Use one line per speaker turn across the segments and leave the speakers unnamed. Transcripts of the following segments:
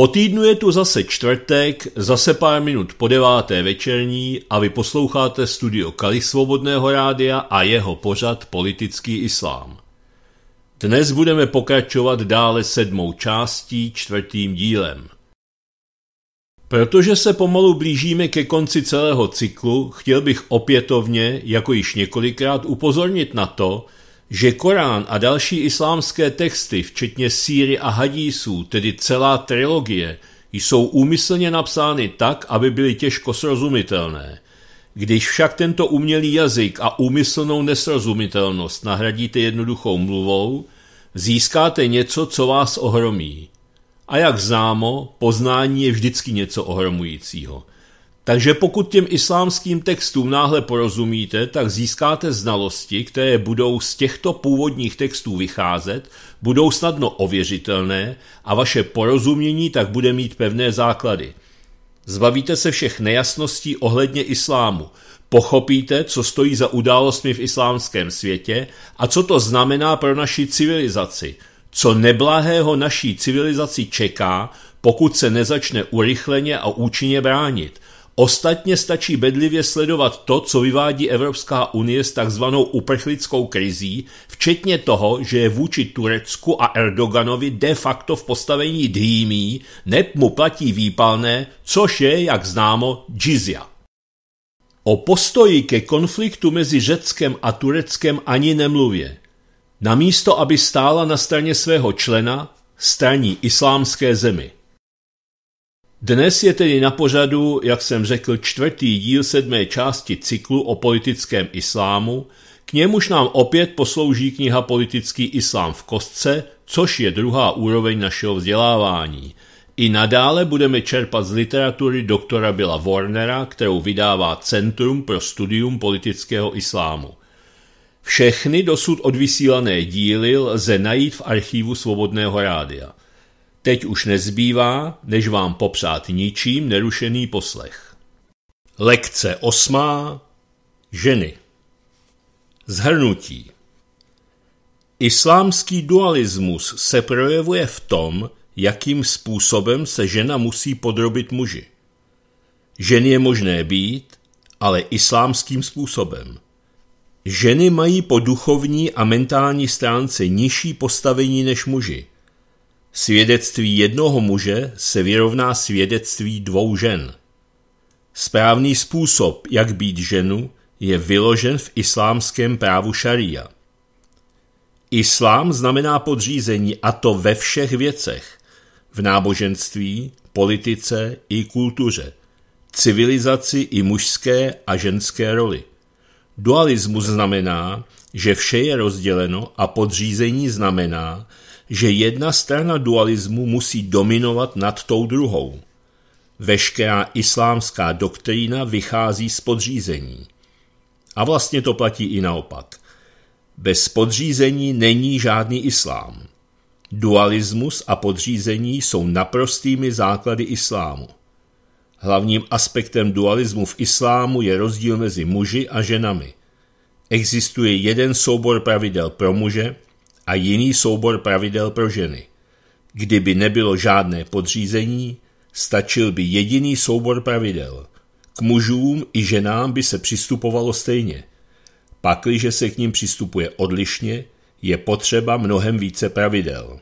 Po týdnu je tu zase čtvrtek, zase pár minut po deváté večerní a vy posloucháte studio Kali Svobodného rádia a jeho pořad Politický islám. Dnes budeme pokračovat dále sedmou částí čtvrtým dílem. Protože se pomalu blížíme ke konci celého cyklu, chtěl bych opětovně, jako již několikrát, upozornit na to, že Korán a další islámské texty, včetně síry a hadísů, tedy celá trilogie, jsou úmyslně napsány tak, aby byly těžko srozumitelné. Když však tento umělý jazyk a úmyslnou nesrozumitelnost nahradíte jednoduchou mluvou, získáte něco, co vás ohromí. A jak známo, poznání je vždycky něco ohromujícího – takže pokud těm islámským textům náhle porozumíte, tak získáte znalosti, které budou z těchto původních textů vycházet, budou snadno ověřitelné a vaše porozumění tak bude mít pevné základy. Zbavíte se všech nejasností ohledně islámu, pochopíte, co stojí za událostmi v islámském světě a co to znamená pro naši civilizaci, co neblahého naší civilizaci čeká, pokud se nezačne urychleně a účinně bránit – Ostatně stačí bedlivě sledovat to, co vyvádí Evropská unie s takzvanou uprchlickou krizí, včetně toho, že je vůči Turecku a Erdoganovi de facto v postavení dýmí, neb mu platí výpalné, což je, jak známo, džizia. O postoji ke konfliktu mezi Řeckem a Tureckem ani nemluvě. Namísto, aby stála na straně svého člena, straní islámské zemi. Dnes je tedy na pořadu, jak jsem řekl, čtvrtý díl sedmé části cyklu o politickém islámu, k němuž nám opět poslouží kniha Politický islám v kostce, což je druhá úroveň našeho vzdělávání. I nadále budeme čerpat z literatury doktora Billa Warnera, kterou vydává Centrum pro studium politického islámu. Všechny dosud odvysílané díly lze najít v archivu Svobodného rádia. Teď už nezbývá, než vám popřát ničím nerušený poslech. Lekce osmá. Ženy. Zhrnutí. Islámský dualismus se projevuje v tom, jakým způsobem se žena musí podrobit muži. Ženy je možné být, ale islámským způsobem. Ženy mají po duchovní a mentální stránce nižší postavení než muži. Svědectví jednoho muže se vyrovná svědectví dvou žen. Správný způsob, jak být ženu, je vyložen v islámském právu šaria. Islám znamená podřízení a to ve všech věcech. V náboženství, politice i kultuře. Civilizaci i mužské a ženské roli. Dualismus znamená, že vše je rozděleno a podřízení znamená, že jedna strana dualismu musí dominovat nad tou druhou. Veškerá islámská doktrína vychází z podřízení. A vlastně to platí i naopak. Bez podřízení není žádný islám. Dualismus a podřízení jsou naprostými základy islámu. Hlavním aspektem dualismu v islámu je rozdíl mezi muži a ženami. Existuje jeden soubor pravidel pro muže a jiný soubor pravidel pro ženy. Kdyby nebylo žádné podřízení, stačil by jediný soubor pravidel. K mužům i ženám by se přistupovalo stejně. Pakliže se k ním přistupuje odlišně, je potřeba mnohem více pravidel.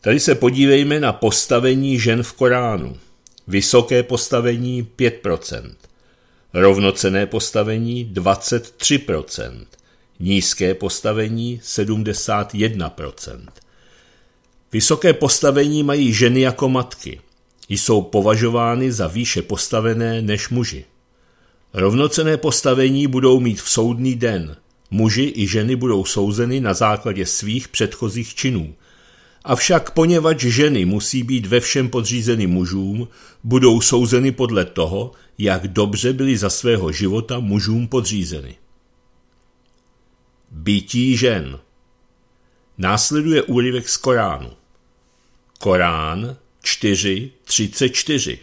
Tady se podívejme na postavení žen v Koránu. Vysoké postavení 5%, rovnocené postavení 23%, nízké postavení 71%. Vysoké postavení mají ženy jako matky. Jsou považovány za výše postavené než muži. Rovnocené postavení budou mít v soudný den. Muži i ženy budou souzeny na základě svých předchozích činů. Avšak poněvadž ženy musí být ve všem podřízeny mužům, budou souzeny podle toho, jak dobře byly za svého života mužům podřízeny. Bytí žen. Následuje úryvek z Koránu. Korán 4.34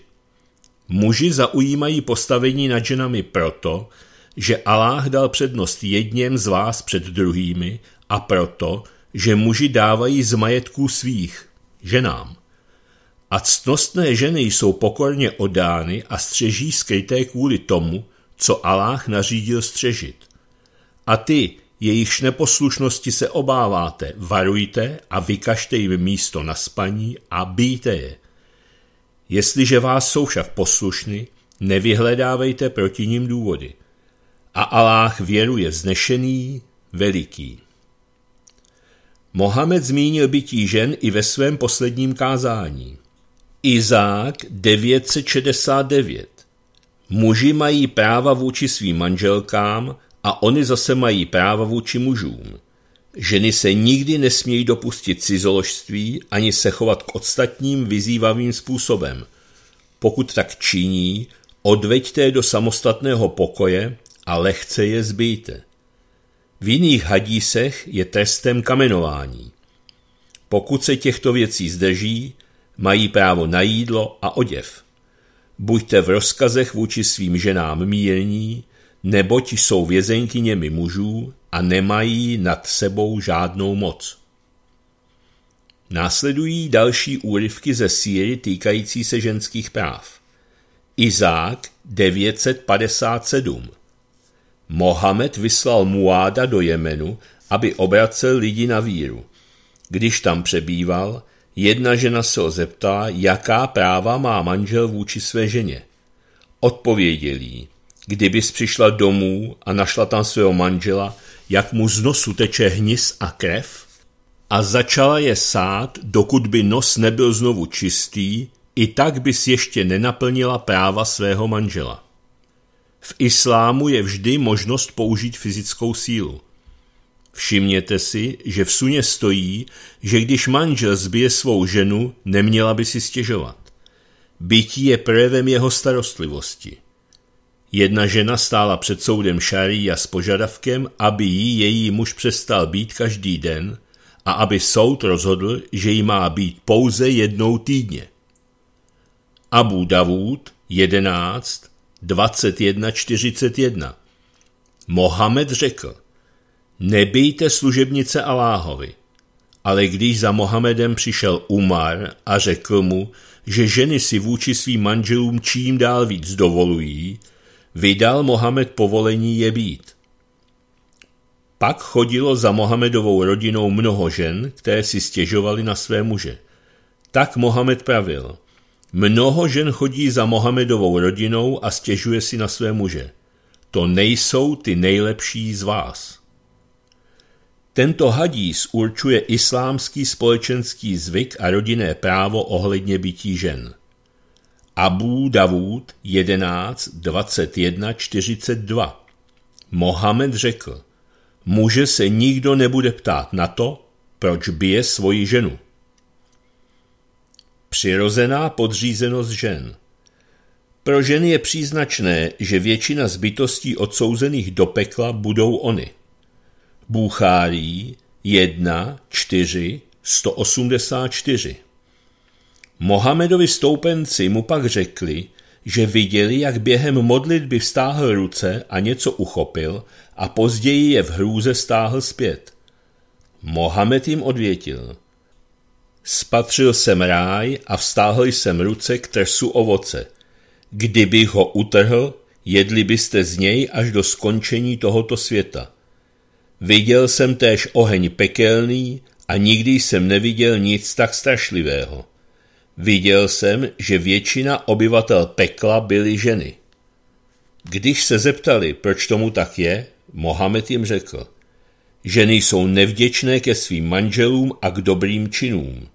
Muži zaujímají postavení nad ženami proto, že Aláh dal přednost jedněm z vás před druhými a proto, že muži dávají z majetků svých ženám. A ctnostné ženy jsou pokorně odány a střeží skryté kvůli tomu, co Aláh nařídil střežit. A ty, jejichž neposlušnosti se obáváte, varujte a vykažte jim místo na spaní a bíjte je. Jestliže vás jsou však poslušny, nevyhledávejte proti ním důvody. A Aláh věru je vznešený, veliký. Mohamed zmínil bytí žen i ve svém posledním kázání. Izák 969. Muži mají práva vůči svým manželkám, a oni zase mají práva vůči mužům. Ženy se nikdy nesmějí dopustit cizoložství ani se chovat k ostatním vyzývavým způsobem. Pokud tak činí, odveďte je do samostatného pokoje a lehce je zbijte. V jiných hadísech je testem kamenování. Pokud se těchto věcí zdrží, mají právo na jídlo a oděv. Buďte v rozkazech vůči svým ženám mírní, neboť jsou vězenkyněmi mužů a nemají nad sebou žádnou moc. Následují další úryvky ze síry týkající se ženských práv. Izák 957 Mohamed vyslal Muáda do Jemenu, aby obracel lidi na víru. Když tam přebýval, jedna žena se ho zeptala, jaká práva má manžel vůči své ženě. Odpověděl jí, Kdybys přišla domů a našla tam svého manžela, jak mu z nosu teče hnis a krev? A začala je sát, dokud by nos nebyl znovu čistý, i tak bys ještě nenaplnila práva svého manžela. V islámu je vždy možnost použít fyzickou sílu. Všimněte si, že v suně stojí, že když manžel zbije svou ženu, neměla by si stěžovat. Bytí je projevem jeho starostlivosti. Jedna žena stála před soudem šaria s požadavkem, aby jí její muž přestal být každý den a aby soud rozhodl, že jí má být pouze jednou týdně. Abu Davud 11, 21, 41 Mohamed řekl, nebijte služebnice Aláhovi. Ale když za Mohamedem přišel Umar a řekl mu, že ženy si vůči svým manželům čím dál víc dovolují, vydal Mohamed povolení je být. Pak chodilo za Mohamedovou rodinou mnoho žen, které si stěžovaly na své muže. Tak Mohamed pravil. Mnoho žen chodí za Mohamedovou rodinou a stěžuje si na své muže. To nejsou ty nejlepší z vás. Tento hadís určuje islámský společenský zvyk a rodinné právo ohledně bytí žen. Abu Davud 11, 21, 42. Mohamed řekl, muže se nikdo nebude ptát na to, proč bije svoji ženu. Přirozená podřízenost žen Pro ženy je příznačné, že většina zbytostí odsouzených do pekla budou oni. Bůchárý 1, 4, 184 Mohamedovi stoupenci mu pak řekli, že viděli, jak během modlitby vstáhl ruce a něco uchopil a později je v hrůze stáhl zpět. Mohamed jim odvětil. Spatřil jsem ráj a vstáhl jsem ruce k trsu ovoce. Kdybych ho utrhl, jedli byste z něj až do skončení tohoto světa. Viděl jsem též oheň pekelný a nikdy jsem neviděl nic tak strašlivého. Viděl jsem, že většina obyvatel pekla byly ženy. Když se zeptali, proč tomu tak je, Mohamed jim řekl, ženy jsou nevděčné ke svým manželům a k dobrým činům.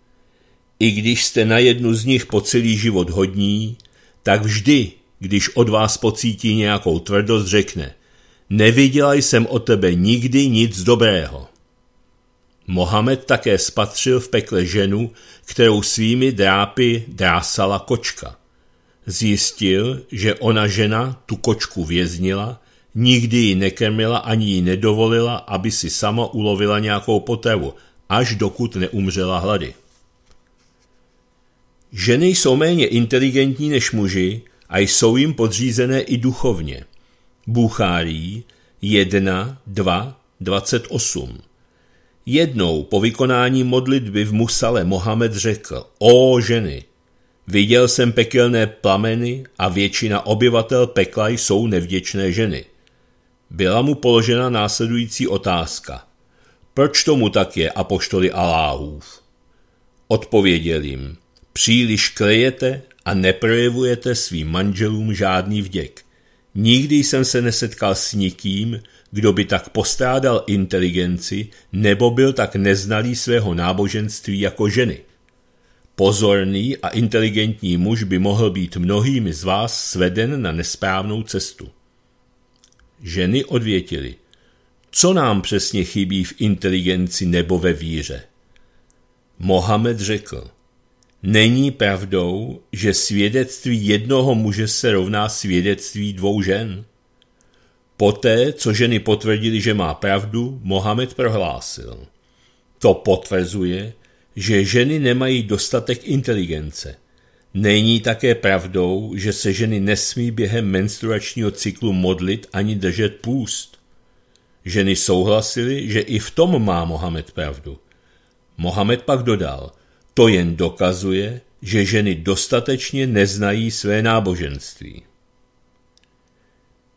I když jste na jednu z nich po celý život hodní, tak vždy, když od vás pocítí nějakou tvrdost, řekne, neviděla jsem o tebe nikdy nic dobrého. Mohamed také spatřil v pekle ženu, kterou svými drápy drásala kočka. Zjistil, že ona žena tu kočku věznila, nikdy ji nekrmila ani ji nedovolila, aby si sama ulovila nějakou potravu, až dokud neumřela hlady. Ženy jsou méně inteligentní než muži a jsou jim podřízené i duchovně. Buchárý 1, 2, 28 Jednou po vykonání modlitby v Musale Mohamed řekl, o ženy, viděl jsem pekelné plameny a většina obyvatel pekla jsou nevděčné ženy. Byla mu položena následující otázka. Proč tomu tak je, apoštoli Aláhův? Odpověděl jim, příliš klejete a neprojevujete svým manželům žádný vděk. Nikdy jsem se nesetkal s nikým, kdo by tak postrádal inteligenci nebo byl tak neznalý svého náboženství jako ženy. Pozorný a inteligentní muž by mohl být mnohými z vás sveden na nesprávnou cestu. Ženy odvětily, co nám přesně chybí v inteligenci nebo ve víře. Mohamed řekl, není pravdou, že svědectví jednoho muže se rovná svědectví dvou žen – Poté, co ženy potvrdili, že má pravdu, Mohamed prohlásil. To potvrzuje, že ženy nemají dostatek inteligence. Není také pravdou, že se ženy nesmí během menstruačního cyklu modlit ani držet půst. Ženy souhlasily, že i v tom má Mohamed pravdu. Mohamed pak dodal, to jen dokazuje, že ženy dostatečně neznají své náboženství.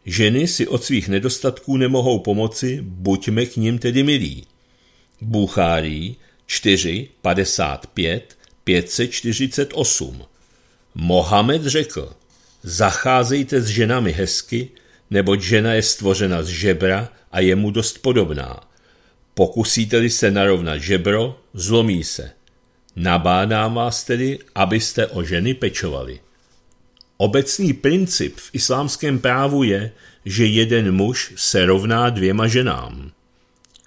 Ženy si od svých nedostatků nemohou pomoci, buďme k ním tedy milí. Buchárý 4, 55, 548 Mohamed řekl, zacházejte s ženami hezky, neboť žena je stvořena z žebra a je mu dost podobná. Pokusíte-li se narovnat žebro, zlomí se. Nabádám vás tedy, abyste o ženy pečovali. Obecný princip v islámském právu je, že jeden muž se rovná dvěma ženám.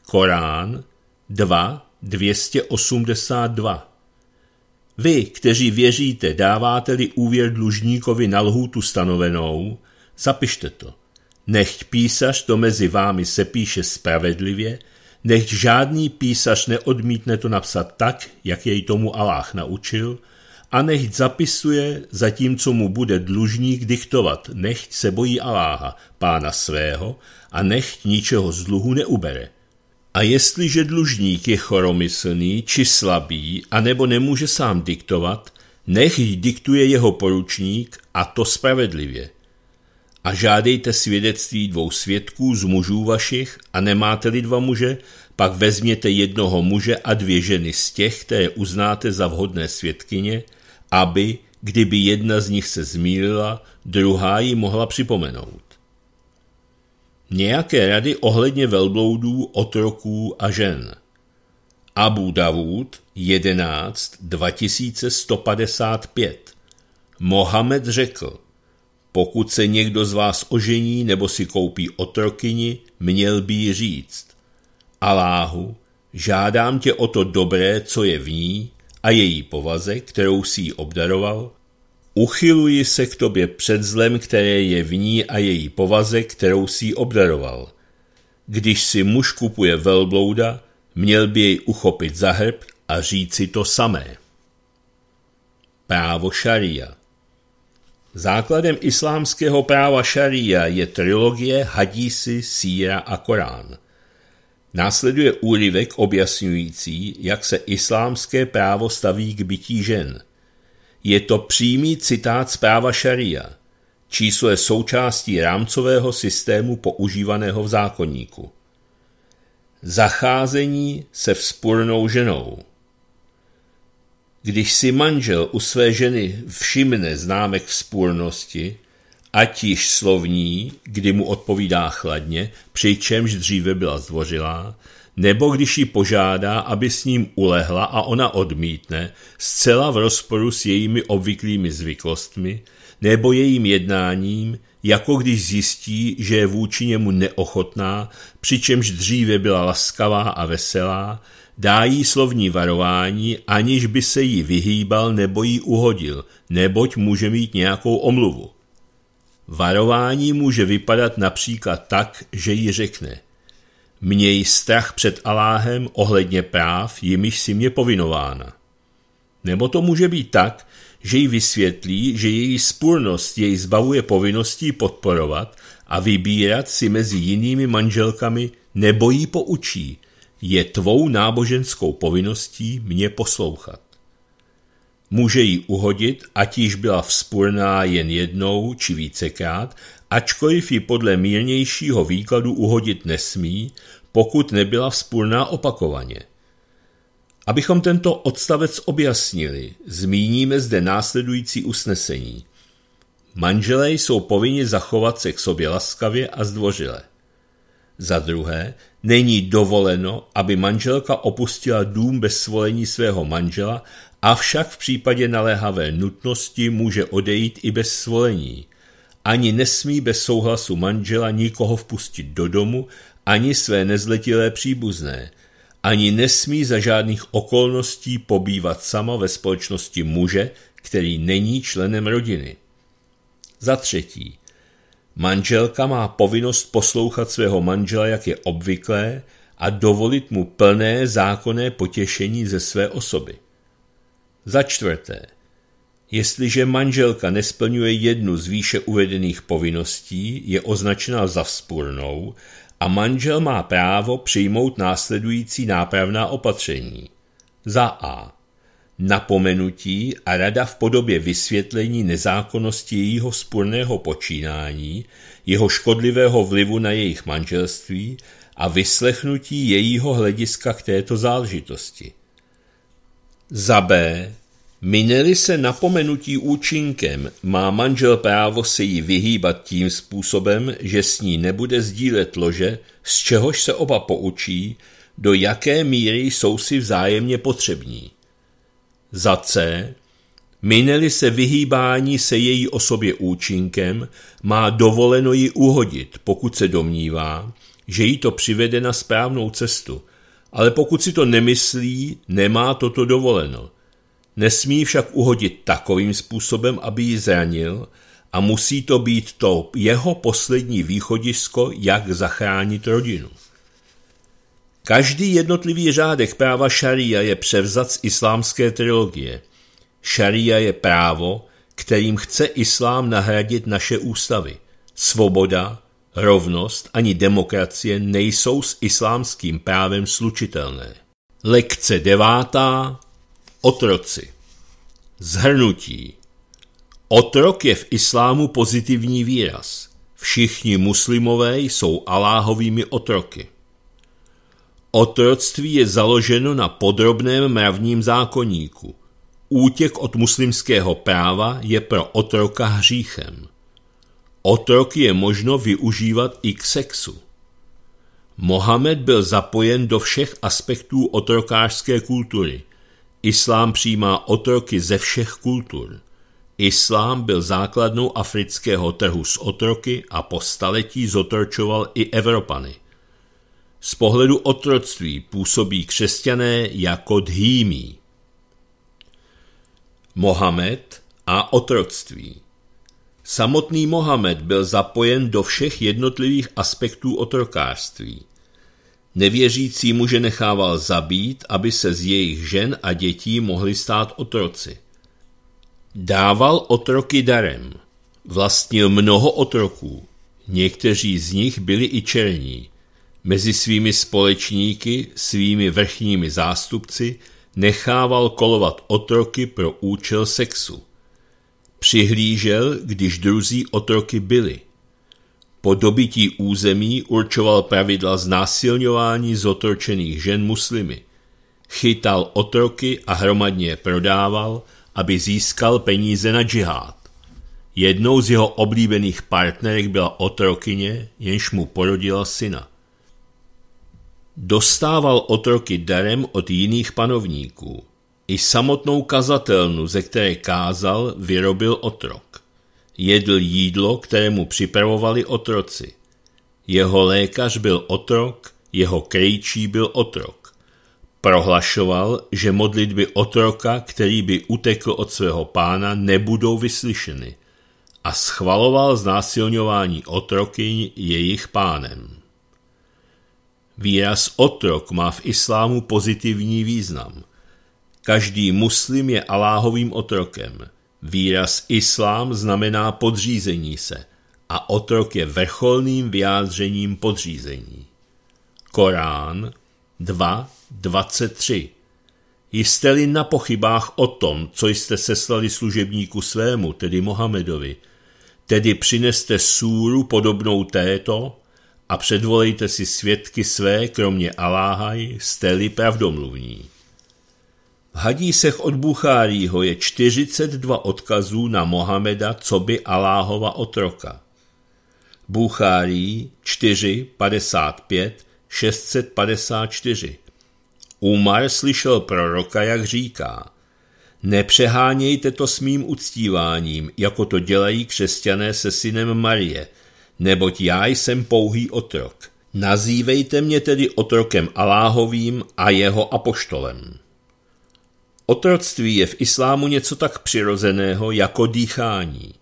Korán 2, 282. Vy, kteří věříte, dáváte-li úvěr dlužníkovi na lhůtu stanovenou, zapište to. Nechť písař to mezi vámi sepíše spravedlivě, nechť žádný písař neodmítne to napsat tak, jak jej tomu Aláh naučil – a nechť zapisuje, zatímco mu bude dlužník diktovat, nechť se bojí Aláha, pána svého, a nechť ničeho z dluhu neubere. A jestliže dlužník je choromyslný či slabý, anebo nemůže sám diktovat, nech diktuje jeho poručník a to spravedlivě. A žádejte svědectví dvou svědků z mužů vašich a nemáte-li dva muže, pak vezměte jednoho muže a dvě ženy z těch, které uznáte za vhodné svědkyně, aby, kdyby jedna z nich se zmílila, druhá ji mohla připomenout. Nějaké rady ohledně velbloudů, otroků a žen. Abu Davud 11 2155 Mohamed řekl, pokud se někdo z vás ožení nebo si koupí otrokyni, měl by ji říct. Aláhu, žádám tě o to dobré, co je v ní, a její povaze, kterou si ji obdaroval, uchyluji se k tobě před zlem, které je v ní a její povaze, kterou si ji obdaroval. Když si muž kupuje velblouda, měl by jej uchopit za hrb a říci to samé. Právo šaria Základem islámského práva šaria je trilogie Hadísy, Síra a Korán – Následuje úryvek objasňující, jak se islámské právo staví k bytí žen. Je to přímý citát z práva šaria. Číslo je součástí rámcového systému používaného v zákonníku. Zacházení se vzpůrnou ženou. Když si manžel u své ženy všimne známek vzpůrnosti, ať již slovní, kdy mu odpovídá chladně, přičemž dříve byla zdvořilá, nebo když ji požádá, aby s ním ulehla a ona odmítne, zcela v rozporu s jejími obvyklými zvyklostmi, nebo jejím jednáním, jako když zjistí, že je vůči němu neochotná, přičemž dříve byla laskavá a veselá, dá jí slovní varování, aniž by se jí vyhýbal nebo jí uhodil, neboť může mít nějakou omluvu. Varování může vypadat například tak, že jí řekne Měj strach před Aláhem ohledně práv, jimiž si mě povinována. Nebo to může být tak, že jí vysvětlí, že její spůrnost jej zbavuje povinností podporovat a vybírat si mezi jinými manželkami nebo jí poučí. Je tvou náboženskou povinností mě poslouchat. Může ji uhodit, ať již byla vzpůrná jen jednou či vícekrát, ačkoliv ji podle mírnějšího výkladu uhodit nesmí, pokud nebyla vzpůrná opakovaně. Abychom tento odstavec objasnili, zmíníme zde následující usnesení. Manželé jsou povinni zachovat se k sobě laskavě a zdvořile. Za druhé, není dovoleno, aby manželka opustila dům bez svolení svého manžela avšak v případě naléhavé nutnosti může odejít i bez svolení. Ani nesmí bez souhlasu manžela nikoho vpustit do domu, ani své nezletilé příbuzné, ani nesmí za žádných okolností pobývat sama ve společnosti muže, který není členem rodiny. Za třetí, manželka má povinnost poslouchat svého manžela, jak je obvyklé, a dovolit mu plné zákonné potěšení ze své osoby. Za čtvrté, jestliže manželka nesplňuje jednu z výše uvedených povinností, je označena za vzpůrnou a manžel má právo přijmout následující nápravná opatření. Za A. Napomenutí a rada v podobě vysvětlení nezákonnosti jejího spurného počínání, jeho škodlivého vlivu na jejich manželství a vyslechnutí jejího hlediska k této záležitosti. Za B. Mineli se napomenutí účinkem, má manžel právo se jí vyhýbat tím způsobem, že s ní nebude sdílet lože, z čehož se oba poučí, do jaké míry jsou si vzájemně potřební. Za C. Mineli se vyhýbání se její osobě účinkem, má dovoleno ji uhodit, pokud se domnívá, že jí to přivede na správnou cestu – ale pokud si to nemyslí, nemá toto dovoleno. Nesmí však uhodit takovým způsobem, aby ji zranil a musí to být to jeho poslední východisko, jak zachránit rodinu. Každý jednotlivý řádek práva šaria je převzat z islámské trilogie. Šaria je právo, kterým chce islám nahradit naše ústavy. Svoboda, rovnost ani demokracie nejsou s islámským právem slučitelné. Lekce devátá. Otroci. Zhrnutí. Otrok je v islámu pozitivní výraz. Všichni muslimové jsou Aláhovými otroky. Otroctví je založeno na podrobném mravním zákoníku. Útěk od muslimského práva je pro otroka hříchem. Otroky je možno využívat i k sexu. Mohamed byl zapojen do všech aspektů otrokářské kultury. Islám přijímá otroky ze všech kultur. Islám byl základnou afrického trhu s otroky a po staletí zotročoval i Evropany. Z pohledu otroctví působí křesťané jako dhýmí. Mohamed a otroctví Samotný Mohamed byl zapojen do všech jednotlivých aspektů otrokářství. Nevěřící muže nechával zabít, aby se z jejich žen a dětí mohli stát otroci. Dával otroky darem. Vlastnil mnoho otroků. Někteří z nich byli i černí. Mezi svými společníky, svými vrchními zástupci, nechával kolovat otroky pro účel sexu. Přihlížel, když druzí otroky byli. Po dobití území určoval pravidla znásilňování zotročených žen muslimy. Chytal otroky a hromadně je prodával, aby získal peníze na džihád. Jednou z jeho oblíbených partnerek byla otrokyně, jenž mu porodila syna. Dostával otroky darem od jiných panovníků. I samotnou kazatelnu, ze které kázal, vyrobil otrok. Jedl jídlo, které mu připravovali otroci. Jeho lékař byl otrok, jeho krejčí byl otrok. Prohlašoval, že modlitby otroka, který by utekl od svého pána, nebudou vyslyšeny a schvaloval znásilňování otrokyň jejich pánem. Výraz otrok má v islámu pozitivní význam – Každý muslim je Aláhovým otrokem. Výraz islám znamená podřízení se a otrok je vrcholným vyjádřením podřízení. Korán 2.23 Jste-li na pochybách o tom, co jste seslali služebníku svému, tedy Mohamedovi, tedy přineste sůru podobnou této a předvolejte si svědky své, kromě Aláhaj, jste-li pravdomluvní. V hadísech od Buchárího je 42 odkazů na Mohameda, co by Aláhova otroka. Buchárí 4, 55, 654. Umar slyšel proroka, jak říká, nepřehánějte to s mým uctíváním, jako to dělají křesťané se synem Marie, neboť já jsem pouhý otrok. Nazývejte mě tedy otrokem Aláhovým a jeho apoštolem. Otroctví je v islámu něco tak přirozeného jako dýchání.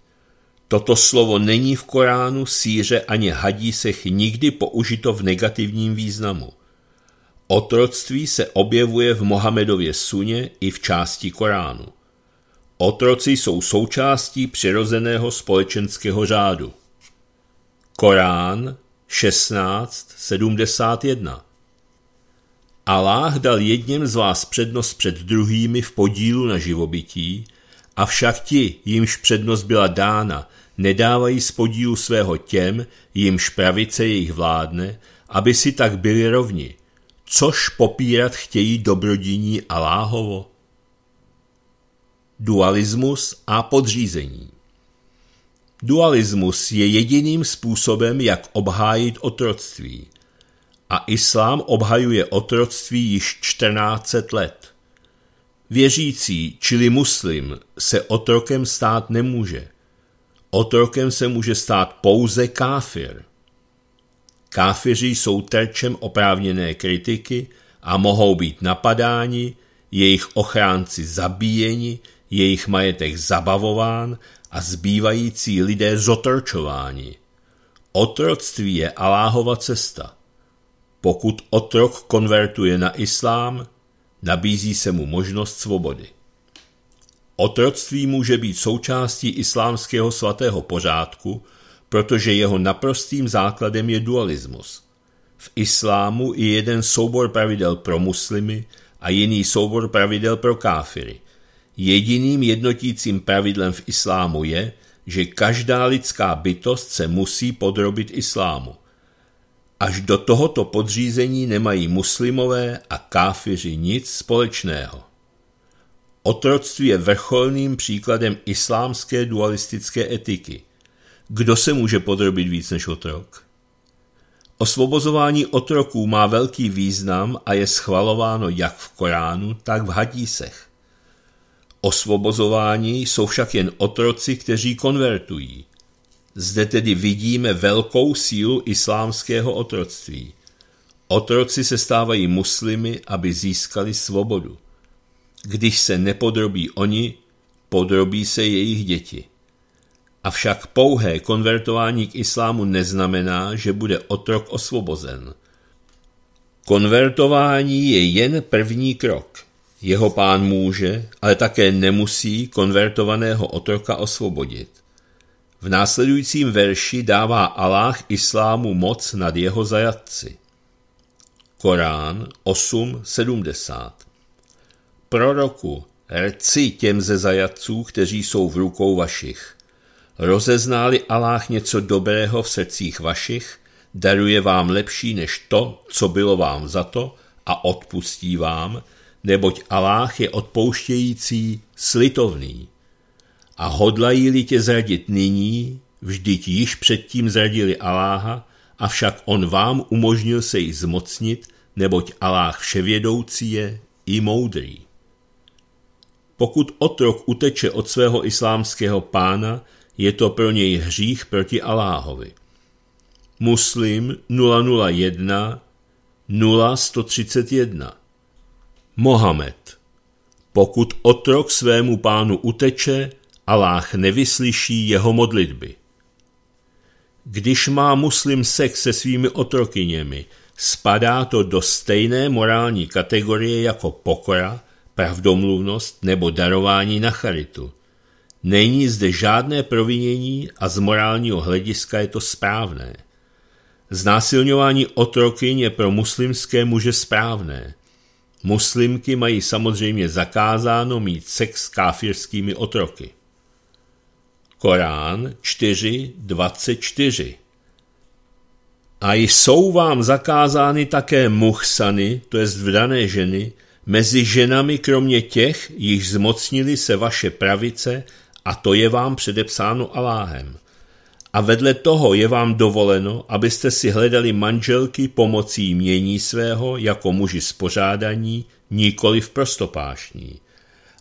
Toto slovo není v Koránu, síře ani hadísech nikdy použito v negativním významu. Otroctví se objevuje v Mohamedově suně i v části Koránu. Otroci jsou součástí přirozeného společenského řádu. Korán 16.71 Aláh dal jedním z vás přednost před druhými v podílu na živobytí, avšak ti, jimž přednost byla dána, nedávají z podílu svého těm, jimž pravice jejich vládne, aby si tak byli rovni. Což popírat chtějí dobrodiní Aláhovo? Dualismus a podřízení Dualismus je jediným způsobem, jak obhájit otroctví – a islám obhajuje otroctví již 14 let. Věřící, čili muslim, se otrokem stát nemůže. Otrokem se může stát pouze káfir. Káfiři jsou terčem oprávněné kritiky a mohou být napadáni, jejich ochránci zabíjeni, jejich majetek zabavován a zbývající lidé zotrčováni. Otroctví je Aláhova cesta – pokud otrok konvertuje na islám, nabízí se mu možnost svobody. Otroctví může být součástí islámského svatého pořádku, protože jeho naprostým základem je dualismus. V islámu je jeden soubor pravidel pro muslimy a jiný soubor pravidel pro káfiry. Jediným jednotícím pravidlem v islámu je, že každá lidská bytost se musí podrobit islámu. Až do tohoto podřízení nemají muslimové a káfiři nic společného. Otroctví je vrcholným příkladem islámské dualistické etiky. Kdo se může podrobit víc než otrok? Osvobozování otroků má velký význam a je schvalováno jak v Koránu, tak v hadísech. Osvobozování jsou však jen otroci, kteří konvertují – zde tedy vidíme velkou sílu islámského otroctví. Otroci se stávají muslimy, aby získali svobodu. Když se nepodrobí oni, podrobí se jejich děti. Avšak pouhé konvertování k islámu neznamená, že bude otrok osvobozen. Konvertování je jen první krok. Jeho pán může, ale také nemusí konvertovaného otroka osvobodit. V následujícím verši dává Aláh islámu moc nad jeho zajatci. Korán 8.70 Proroku, rci těm ze zajatců, kteří jsou v rukou vašich. Rozeználi Aláh něco dobrého v srdcích vašich, daruje vám lepší než to, co bylo vám za to a odpustí vám, neboť Aláh je odpouštějící, slitovný. A hodlají-li tě zradit nyní, vždyť již předtím zradili Aláha, avšak on vám umožnil se jich zmocnit, neboť Aláh vševědoucí je i moudrý. Pokud otrok uteče od svého islámského pána, je to pro něj hřích proti Aláhovi. Muslim 001 0131 Mohamed Pokud otrok svému pánu uteče, Aláh nevyslyší jeho modlitby. Když má muslim sex se svými otrokyněmi, spadá to do stejné morální kategorie jako pokora, pravdomluvnost nebo darování na charitu. Není zde žádné provinění a z morálního hlediska je to správné. Znásilňování otrokyň je pro muslimské muže správné. Muslimky mají samozřejmě zakázáno mít sex s káfirskými otroky. Korán 4.24. A jsou vám zakázány také muhsany, to jest vdané ženy, mezi ženami kromě těch, již zmocnili se vaše pravice, a to je vám předepsáno Aláhem. A vedle toho je vám dovoleno, abyste si hledali manželky pomocí mění svého jako muži spořádaní, nikoli v prostopášní.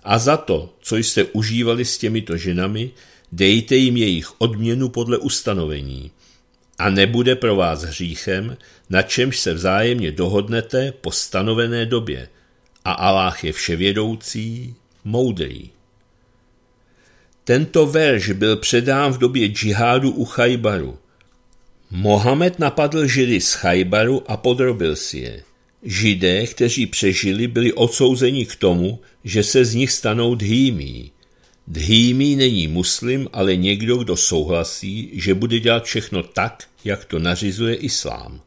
A za to, co jste užívali s těmito ženami, dejte jim jejich odměnu podle ustanovení a nebude pro vás hříchem, na čemž se vzájemně dohodnete po stanovené době. A Aláh je vševědoucí, moudrý. Tento verš byl předán v době džihádu u Chajbaru. Mohamed napadl židy z Chajbaru a podrobil si je. Židé, kteří přežili, byli odsouzeni k tomu, že se z nich stanou dhýmí, Dhýmý není muslim, ale někdo, kdo souhlasí, že bude dělat všechno tak, jak to nařizuje islám.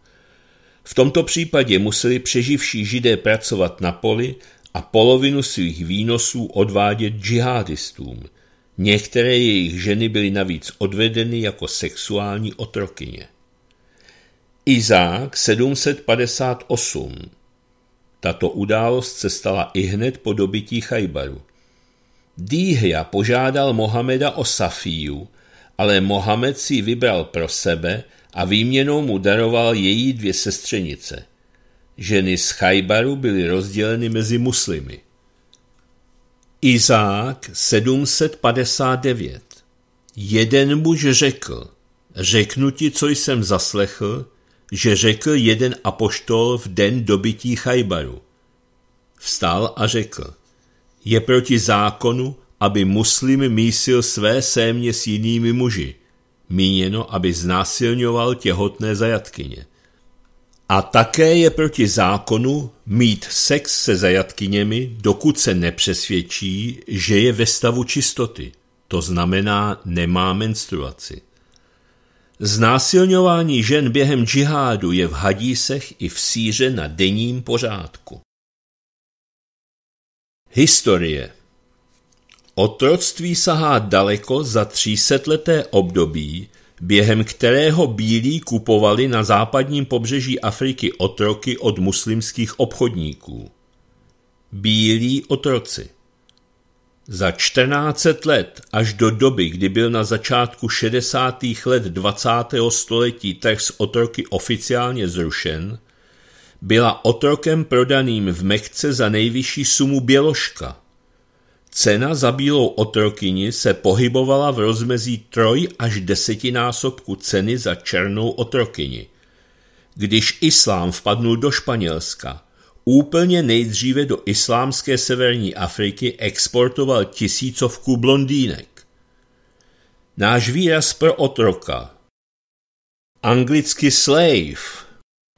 V tomto případě museli přeživší židé pracovat na poli a polovinu svých výnosů odvádět džihadistům. Některé jejich ženy byly navíc odvedeny jako sexuální otrokyně. Izák 758 Tato událost se stala i hned po dobití Chajbaru. Dýhja požádal Mohameda o Safíju, ale Mohamed si vybral pro sebe a výměnou mu daroval její dvě sestřenice. Ženy z Chajbaru byly rozděleny mezi muslimy. Izák 759 Jeden muž řekl, řeknu ti, co jsem zaslechl, že řekl jeden apoštol v den dobytí Chajbaru. Vstal a řekl, je proti zákonu, aby muslim mísil své sémě s jinými muži, míněno, aby znásilňoval těhotné zajatkyně. A také je proti zákonu mít sex se zajatkyněmi, dokud se nepřesvědčí, že je ve stavu čistoty, to znamená nemá menstruaci. Znásilňování žen během džihádu je v hadísech i v síře na denním pořádku. Historie Otroctví sahá daleko za třísetleté období, během kterého bílí kupovali na západním pobřeží Afriky otroky od muslimských obchodníků. Bílí otroci Za 14 let až do doby, kdy byl na začátku 60. let 20. století trh s otroky oficiálně zrušen – byla otrokem prodaným v Mechce za nejvyšší sumu běložka. Cena za bílou otrokyni se pohybovala v rozmezí troj až desetinásobku ceny za černou otrokyni. Když islám vpadnul do Španělska, úplně nejdříve do islámské severní Afriky exportoval tisícovku blondýnek. Náš výraz pro otroka, anglicky slave,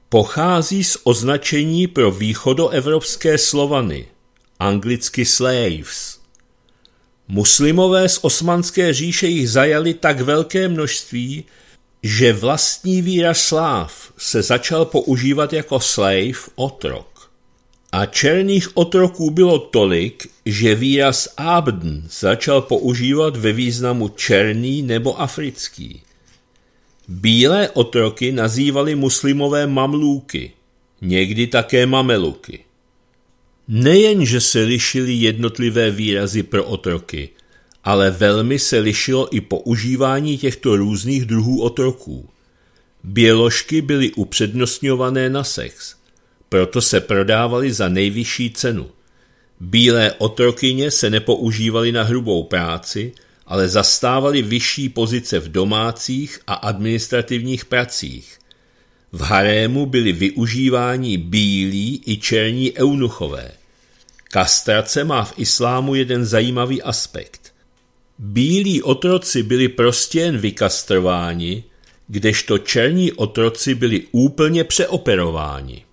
Pochází z označení pro východoevropské slovany, anglicky slaves. Muslimové z osmanské říše jich zajali tak velké množství, že vlastní výraz sláv se začal používat jako slave, otrok. A černých otroků bylo tolik, že výraz abdn začal používat ve významu černý nebo africký. Bílé otroky nazývali muslimové mamlůky, někdy také mameluky. Nejenže se lišily jednotlivé výrazy pro otroky, ale velmi se lišilo i používání těchto různých druhů otroků. Běložky byly upřednostňované na sex, proto se prodávaly za nejvyšší cenu. Bílé otrokyně se nepoužívaly na hrubou práci – ale zastávali vyšší pozice v domácích a administrativních pracích. V harému byli využíváni bílí i černí eunuchové. Kastrace má v islámu jeden zajímavý aspekt. Bílí otroci byli prostě jen vykastrováni, kdežto černí otroci byli úplně přeoperováni.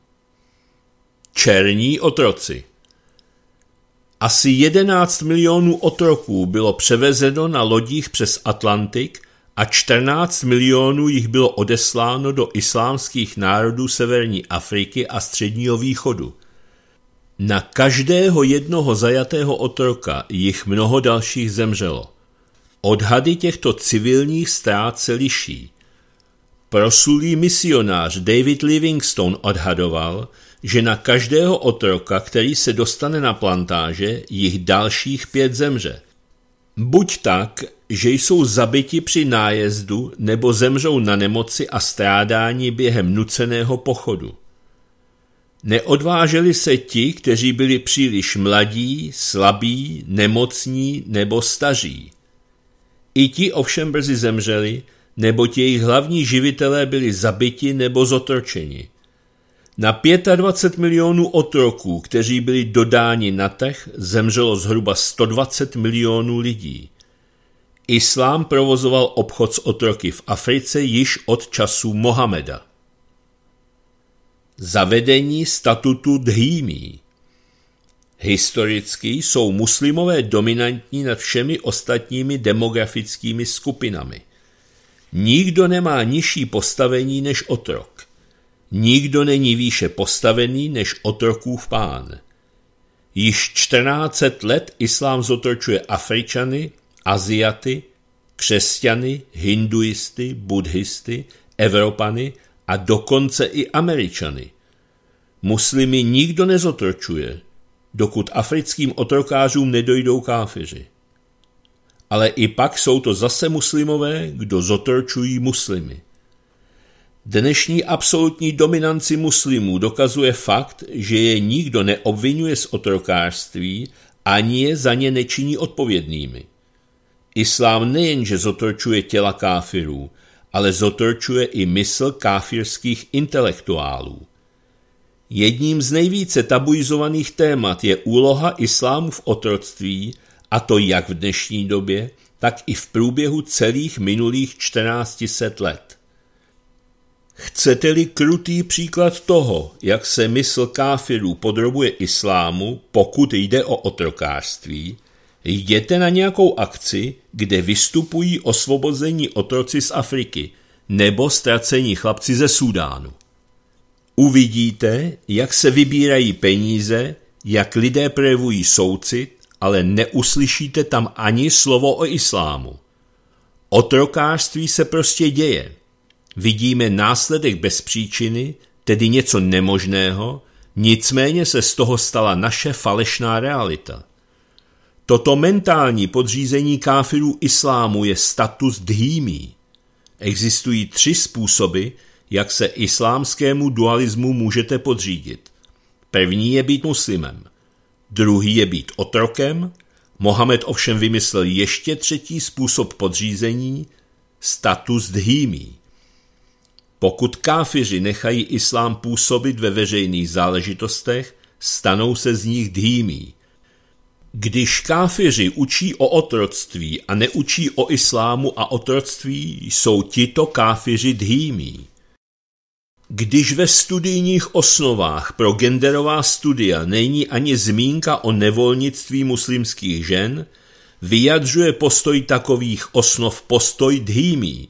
Černí otroci – asi 11 milionů otroků bylo převezeno na lodích přes Atlantik a 14 milionů jich bylo odesláno do islámských národů severní Afriky a středního východu. Na každého jednoho zajatého otroka jich mnoho dalších zemřelo. Odhady těchto civilních ztrát se liší. Prosulý misionář David Livingstone odhadoval, že na každého otroka, který se dostane na plantáže, jich dalších pět zemře. Buď tak, že jsou zabiti při nájezdu nebo zemřou na nemoci a strádání během nuceného pochodu. Neodváželi se ti, kteří byli příliš mladí, slabí, nemocní nebo staří. I ti ovšem brzy zemřeli, neboť jejich hlavní živitelé byli zabiti nebo zotročeni. Na 25 milionů otroků, kteří byli dodáni na tech, zemřelo zhruba 120 milionů lidí. Islám provozoval obchod s otroky v Africe již od času Mohameda. Zavedení statutu dhýmí Historicky jsou muslimové dominantní nad všemi ostatními demografickými skupinami. Nikdo nemá nižší postavení než otrok. Nikdo není výše postavený než otrokův pán. Již 14 let islám zotročuje Afričany, Aziaty, křesťany, hinduisty, buddhisty, Evropany a dokonce i Američany. Muslimy nikdo nezotročuje, dokud africkým otrokářům nedojdou káfiři. Ale i pak jsou to zase muslimové, kdo zotročují muslimy. Dnešní absolutní dominanci muslimů dokazuje fakt, že je nikdo neobvinuje z otrokářství, ani je za ně nečiní odpovědnými. Islám nejenže zotročuje těla káfirů, ale zotročuje i mysl káfirských intelektuálů. Jedním z nejvíce tabuizovaných témat je úloha islámu v otroctví, a to jak v dnešní době, tak i v průběhu celých minulých 1400 let. Chcete-li krutý příklad toho, jak se mysl káfirů podrobuje islámu, pokud jde o otrokářství, jděte na nějakou akci, kde vystupují osvobození otroci z Afriky nebo ztracení chlapci ze Súdánu. Uvidíte, jak se vybírají peníze, jak lidé projevují soucit, ale neuslyšíte tam ani slovo o islámu. Otrokářství se prostě děje – Vidíme následek bez příčiny, tedy něco nemožného, nicméně se z toho stala naše falešná realita. Toto mentální podřízení káfirů islámu je status dhýmí. Existují tři způsoby, jak se islámskému dualismu můžete podřídit. První je být muslimem, druhý je být otrokem, Mohamed ovšem vymyslel ještě třetí způsob podřízení, status dhýmí. Pokud káfiři nechají islám působit ve veřejných záležitostech, stanou se z nich dýmí. Když káfiři učí o otroctví a neučí o islámu a otroctví, jsou tito káfiři dýmí. Když ve studijních osnovách pro genderová studia není ani zmínka o nevolnictví muslimských žen, vyjadřuje postoj takových osnov postoj dýmí.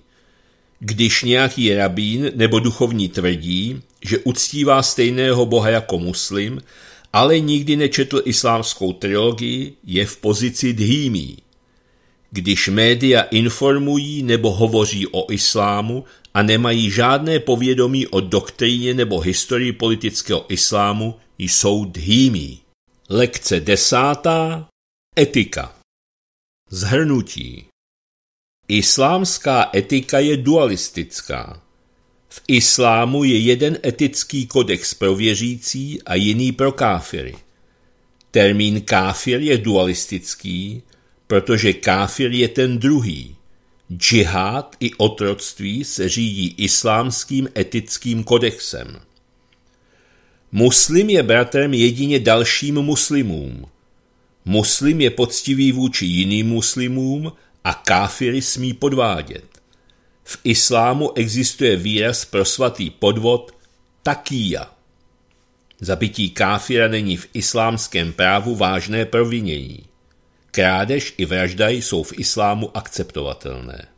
Když nějaký rabín nebo duchovní tvrdí, že uctívá stejného boha jako muslim, ale nikdy nečetl islámskou trilogii, je v pozici dhýmí. Když média informují nebo hovoří o islámu a nemají žádné povědomí o doktríně nebo historii politického islámu, jsou dhýmí. Lekce desátá. Etika. Zhrnutí. Islámská etika je dualistická. V islámu je jeden etický kodex pro věřící a jiný pro káfiry. Termín káfir je dualistický, protože káfir je ten druhý. Džihad i otroctví se řídí islámským etickým kodexem. Muslim je bratrem jedině dalším muslimům. Muslim je poctivý vůči jiným muslimům a káfiry smí podvádět. V islámu existuje výraz pro svatý podvod takýja. Zabití káfira není v islámském právu vážné provinění. Krádež i vražda jsou v islámu akceptovatelné.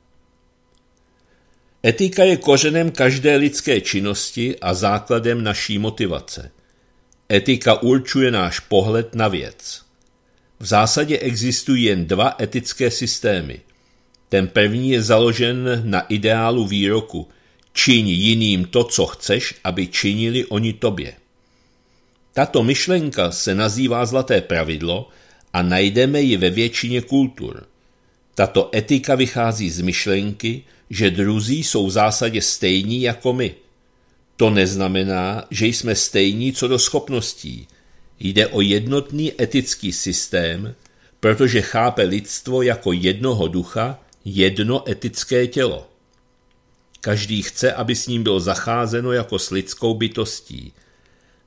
Etika je kořenem každé lidské činnosti a základem naší motivace. Etika určuje náš pohled na věc. V zásadě existují jen dva etické systémy. Ten první je založen na ideálu výroku Čiň jiným to, co chceš, aby činili oni tobě. Tato myšlenka se nazývá zlaté pravidlo a najdeme ji ve většině kultur. Tato etika vychází z myšlenky, že druzí jsou v zásadě stejní jako my. To neznamená, že jsme stejní co do schopností – Jde o jednotný etický systém, protože chápe lidstvo jako jednoho ducha, jedno etické tělo. Každý chce, aby s ním bylo zacházeno jako s lidskou bytostí.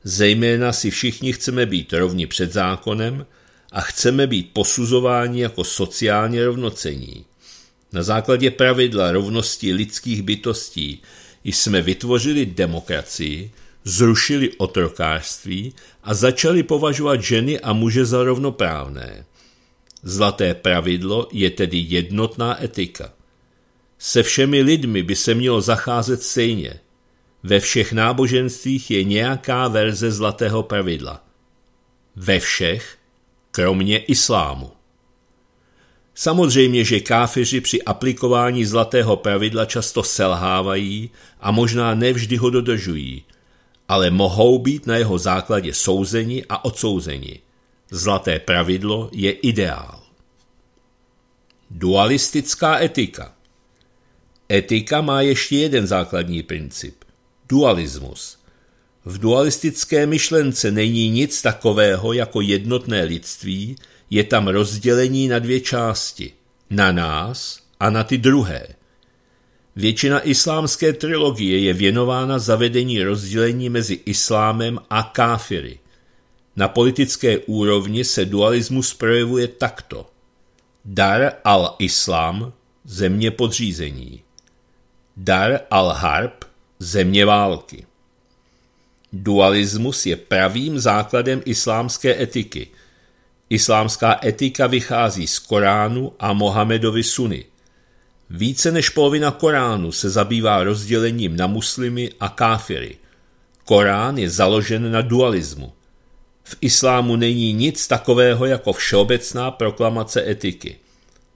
Zejména si všichni chceme být rovni před zákonem a chceme být posuzováni jako sociálně rovnocení. Na základě pravidla rovnosti lidských bytostí jsme vytvořili demokracii, zrušili otrokářství a začali považovat ženy a muže za rovnoprávné. Zlaté pravidlo je tedy jednotná etika. Se všemi lidmi by se mělo zacházet stejně. Ve všech náboženstvích je nějaká verze zlatého pravidla. Ve všech, kromě islámu. Samozřejmě, že káfeři při aplikování zlatého pravidla často selhávají a možná nevždy ho dodržují, ale mohou být na jeho základě souzeni a odsouzeni. Zlaté pravidlo je ideál. Dualistická etika Etika má ještě jeden základní princip – dualismus. V dualistické myšlence není nic takového jako jednotné lidství, je tam rozdělení na dvě části – na nás a na ty druhé – Většina islámské trilogie je věnována zavedení rozdělení mezi islámem a káfiry. Na politické úrovni se dualismus projevuje takto. Dar al-Islám, země podřízení. Dar al-Harb, země války. Dualismus je pravým základem islámské etiky. Islámská etika vychází z Koránu a Mohamedovy suny – více než polovina Koránu se zabývá rozdělením na muslimy a káfiry. Korán je založen na dualismu. V islámu není nic takového jako všeobecná proklamace etiky.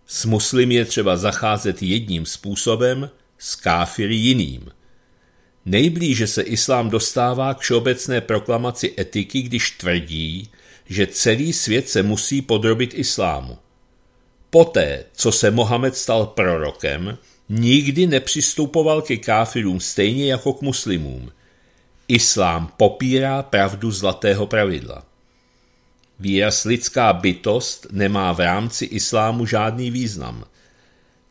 S muslim je třeba zacházet jedním způsobem, s káfiry jiným. Nejblíže se islám dostává k všeobecné proklamaci etiky, když tvrdí, že celý svět se musí podrobit islámu. Poté, co se Mohamed stal prorokem, nikdy nepřistupoval ke káfirům stejně jako k muslimům. Islám popírá pravdu zlatého pravidla. Výraz lidská bytost nemá v rámci islámu žádný význam.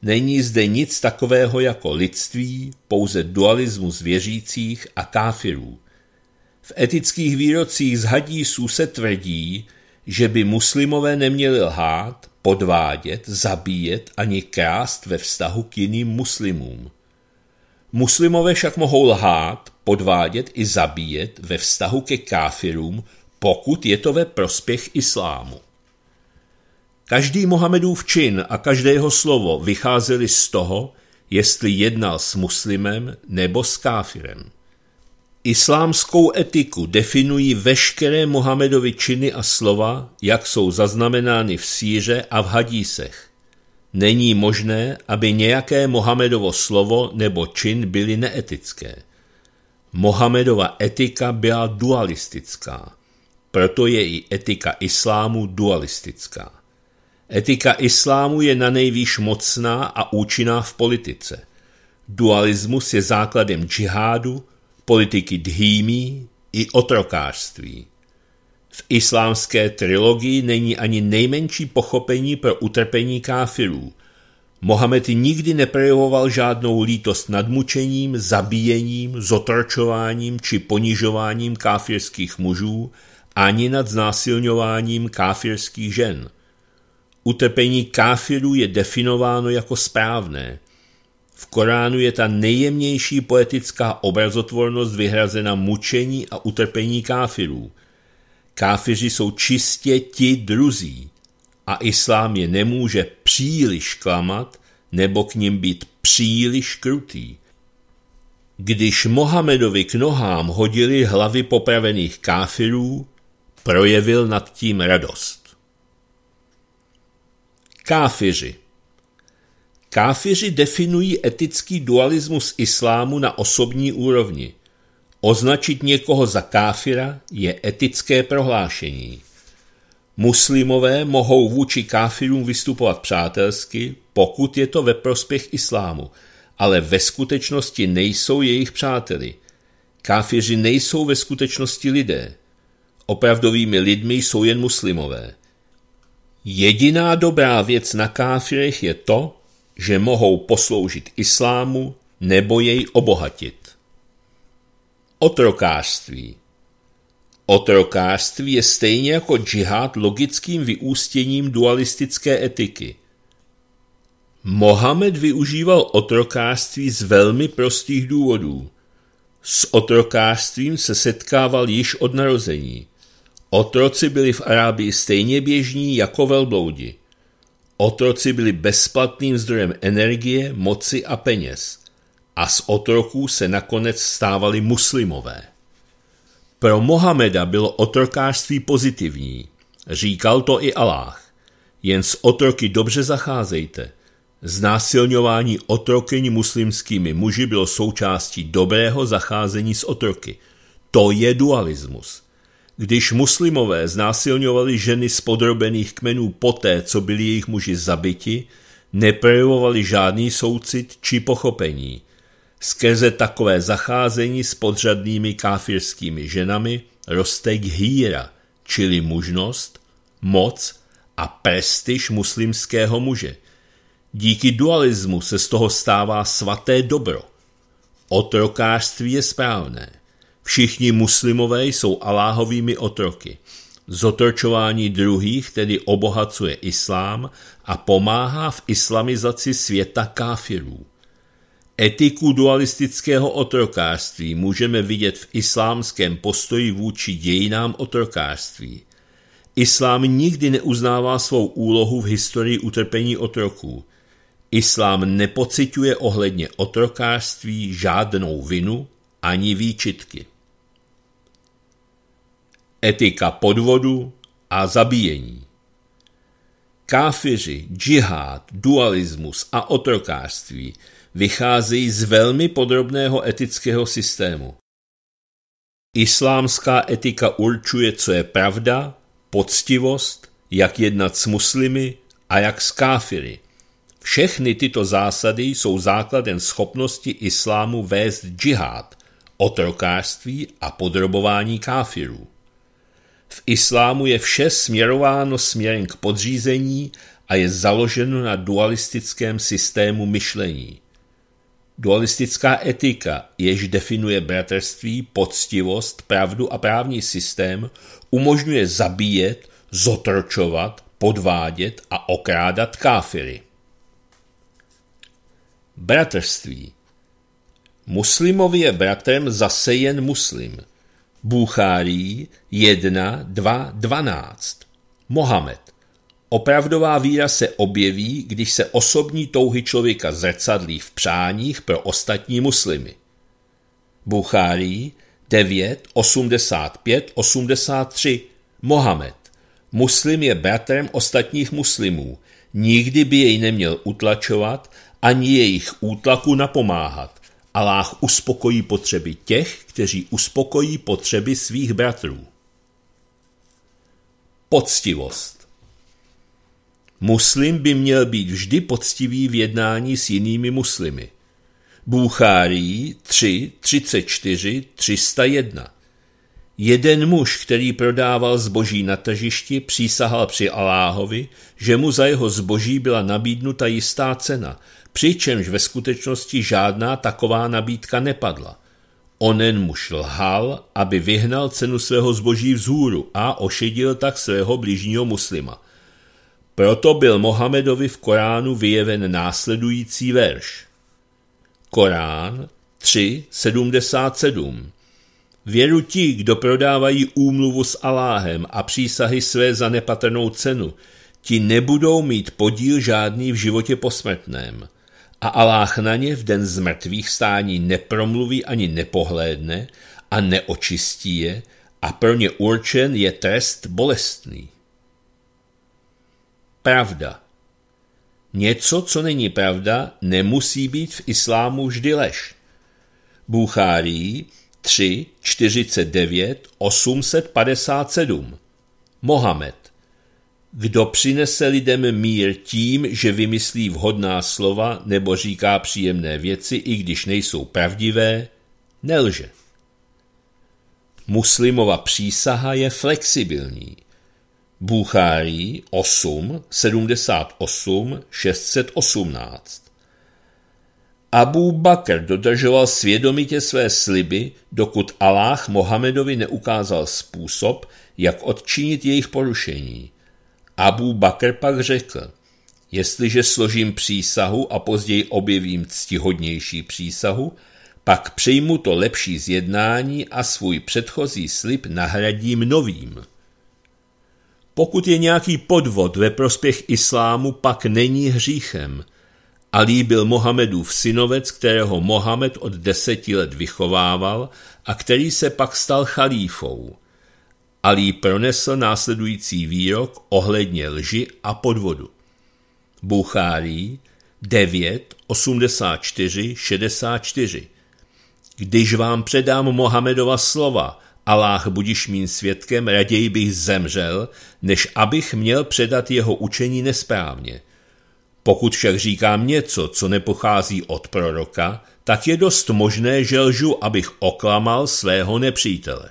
Není zde nic takového jako lidství, pouze dualismus věřících a káfirů. V etických výrocích z hadísů se tvrdí, že by muslimové neměli lhát, podvádět, zabíjet ani krást ve vztahu k jiným muslimům. Muslimové však mohou lhát, podvádět i zabíjet ve vztahu ke káfirům, pokud je to ve prospěch islámu. Každý Mohamedův čin a každé jeho slovo vycházeli z toho, jestli jednal s muslimem nebo s káfirem. Islámskou etiku definují veškeré Mohamedovi činy a slova, jak jsou zaznamenány v síře a v hadísech. Není možné, aby nějaké Mohamedovo slovo nebo čin byly neetické. Mohamedova etika byla dualistická, proto je i etika islámu dualistická. Etika islámu je na nejvýš mocná a účinná v politice. Dualismus je základem džihádu, politiky dhýmí i otrokářství. V islámské trilogii není ani nejmenší pochopení pro utrpení káfirů. Mohamed nikdy neprojevoval žádnou lítost nad mučením, zabíjením, zotročováním či ponižováním káfirských mužů ani nad znásilňováním káfirských žen. Utrpení káfirů je definováno jako správné – v Koránu je ta nejjemnější poetická obrazotvornost vyhrazena mučení a utrpení káfirů. Káfiři jsou čistě ti druzí a islám je nemůže příliš klamat nebo k ním být příliš krutý. Když Mohamedovi k nohám hodili hlavy popravených káfirů, projevil nad tím radost. Káfiři Káfiři definují etický dualismus islámu na osobní úrovni. Označit někoho za káfira je etické prohlášení. Muslimové mohou vůči káfirům vystupovat přátelsky, pokud je to ve prospěch islámu, ale ve skutečnosti nejsou jejich přáteli. Káfiři nejsou ve skutečnosti lidé. Opravdovými lidmi jsou jen muslimové. Jediná dobrá věc na káfirech je to, že mohou posloužit islámu nebo jej obohatit. Otrokářství Otrokářství je stejně jako džihad logickým vyústěním dualistické etiky. Mohamed využíval otrokářství z velmi prostých důvodů. S otrokářstvím se setkával již od narození. Otroci byli v Arábii stejně běžní jako velbloudi. Otroci byli bezplatným zdrojem energie, moci a peněz a z otroků se nakonec stávali muslimové. Pro Mohameda bylo otrokářství pozitivní, říkal to i Allah. Jen s otroky dobře zacházejte. Znásilňování otrokyň muslimskými muži bylo součástí dobrého zacházení s otroky. To je dualismus. Když muslimové znásilňovali ženy z podrobených kmenů poté, co byli jejich muži zabiti, neprojevovali žádný soucit či pochopení. Skrze takové zacházení s podřadnými káfirskými ženami roste hýra, čili mužnost, moc a prestiž muslimského muže. Díky dualismu se z toho stává svaté dobro. Otrokářství je správné. Všichni muslimové jsou Aláhovými otroky. Zotročování druhých tedy obohacuje islám a pomáhá v islamizaci světa káfirů. Etiku dualistického otrokářství můžeme vidět v islámském postoji vůči dějinám otrokářství. Islám nikdy neuznává svou úlohu v historii utrpení otroků. Islám nepociťuje ohledně otrokářství žádnou vinu ani výčitky etika podvodu a zabíjení. Káfiři, džihád, dualismus a otrokářství vycházejí z velmi podrobného etického systému. Islámská etika určuje, co je pravda, poctivost, jak jednat s muslimy a jak s káfiry. Všechny tyto zásady jsou základem schopnosti islámu vést džihád, otrokářství a podrobování káfirů. V islámu je vše směrováno směrem k podřízení a je založeno na dualistickém systému myšlení. Dualistická etika, jež definuje bratrství, poctivost, pravdu a právní systém, umožňuje zabíjet, zotročovat, podvádět a okrádat káfiry. Bratrství Muslimovi je bratrem zase jen muslim – Bůchárí 1, 2, 12. Mohamed. Opravdová víra se objeví, když se osobní touhy člověka zrcadlí v přáních pro ostatní muslimy. Bůchárí 9, 85, 83. Mohamed. Muslim je bratrem ostatních muslimů. Nikdy by jej neměl utlačovat, ani jejich útlaku napomáhat. Aláh uspokojí potřeby těch, kteří uspokojí potřeby svých bratrů. Poctivost. Muslim by měl být vždy poctivý v jednání s jinými muslimy. Bůchárií 3, 34, 301. Jeden muž, který prodával zboží na tržišti, přísahal při Aláhovi, že mu za jeho zboží byla nabídnuta jistá cena, přičemž ve skutečnosti žádná taková nabídka nepadla. Onen muž lhal, aby vyhnal cenu svého zboží vzhůru a ošedil tak svého blížního muslima. Proto byl Mohamedovi v Koránu vyjeven následující verš. Korán 3.77 Věru ti, kdo prodávají úmluvu s Aláhem a přísahy své za nepatrnou cenu, ti nebudou mít podíl žádný v životě posmrtném. A Aláh na ně v den zmrtvých stání nepromluví ani nepohlédne a neočistí je a pro ně určen je trest bolestný. Pravda Něco, co není pravda, nemusí být v islámu vždy lež. Buchárij 3 49 857 Mohamed Kdo přinese lidem mír tím, že vymyslí vhodná slova nebo říká příjemné věci, i když nejsou pravdivé, nelže. Muslimova přísaha je flexibilní. Buchárý 8, 78, 618 Abu Bakr dodržoval svědomitě své sliby, dokud Aláh Mohamedovi neukázal způsob, jak odčinit jejich porušení. Abu Bakr pak řekl, jestliže složím přísahu a později objevím ctihodnější přísahu, pak přijmu to lepší zjednání a svůj předchozí slib nahradím novým. Pokud je nějaký podvod ve prospěch islámu, pak není hříchem – Alí byl Mohamedův synovec, kterého Mohamed od deseti let vychovával a který se pak stal chalífou. Alí pronesl následující výrok ohledně lži a podvodu. Buchárí 9, 84, 64 Když vám předám Mohamedova slova, Aláh budiš mým svědkem, raději bych zemřel, než abych měl předat jeho učení nesprávně – pokud však říkám něco, co nepochází od proroka, tak je dost možné, že lžu, abych oklamal svého nepřítele.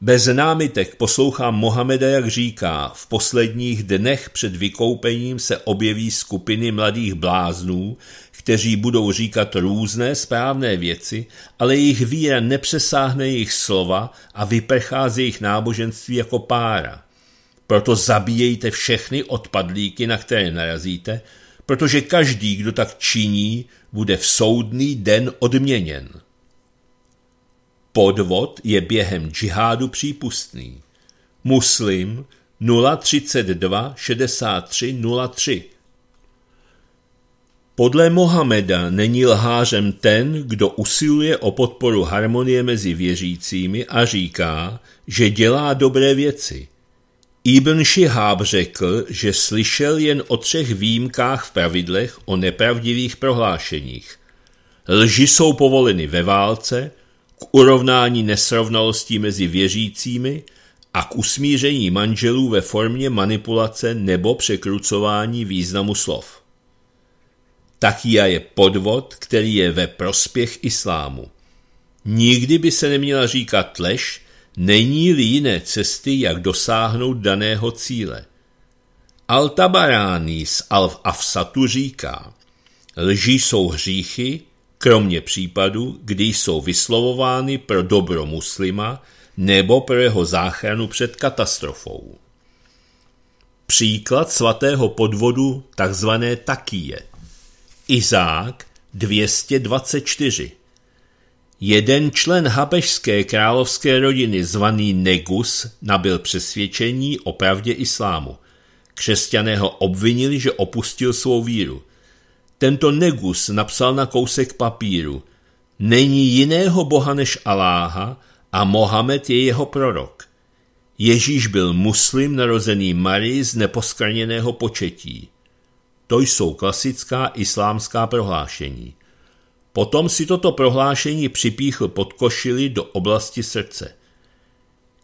Bez námitek poslouchám Mohameda, jak říká, v posledních dnech před vykoupením se objeví skupiny mladých bláznů, kteří budou říkat různé správné věci, ale jejich víra nepřesáhne jejich slova a vyprchá z jejich náboženství jako pára. Proto zabíjejte všechny odpadlíky, na které narazíte, protože každý, kdo tak činí, bude v soudný den odměněn. Podvod je během džihádu přípustný. Muslim 032 63 03 Podle Mohameda není lhářem ten, kdo usiluje o podporu harmonie mezi věřícími a říká, že dělá dobré věci – Ibn Shihab řekl, že slyšel jen o třech výjimkách v pravidlech o nepravdivých prohlášeních. Lži jsou povoleny ve válce, k urovnání nesrovnalostí mezi věřícími a k usmíření manželů ve formě manipulace nebo překrucování významu slov. Taký je podvod, který je ve prospěch islámu. Nikdy by se neměla říkat lež, Není-li jiné cesty, jak dosáhnout daného cíle. Altabarání z Al-Afsatu říká, lží jsou hříchy, kromě případu, kdy jsou vyslovovány pro dobro muslima nebo pro jeho záchranu před katastrofou. Příklad svatého podvodu tzv. takije. Izák 224 Jeden člen habežské královské rodiny zvaný Negus nabil přesvědčení o pravdě islámu. Křesťané ho obvinili, že opustil svou víru. Tento Negus napsal na kousek papíru Není jiného boha než Aláha a Mohamed je jeho prorok. Ježíš byl muslim narozený Marii z neposkraněného početí. To jsou klasická islámská prohlášení – Potom si toto prohlášení připíchl pod košily do oblasti srdce.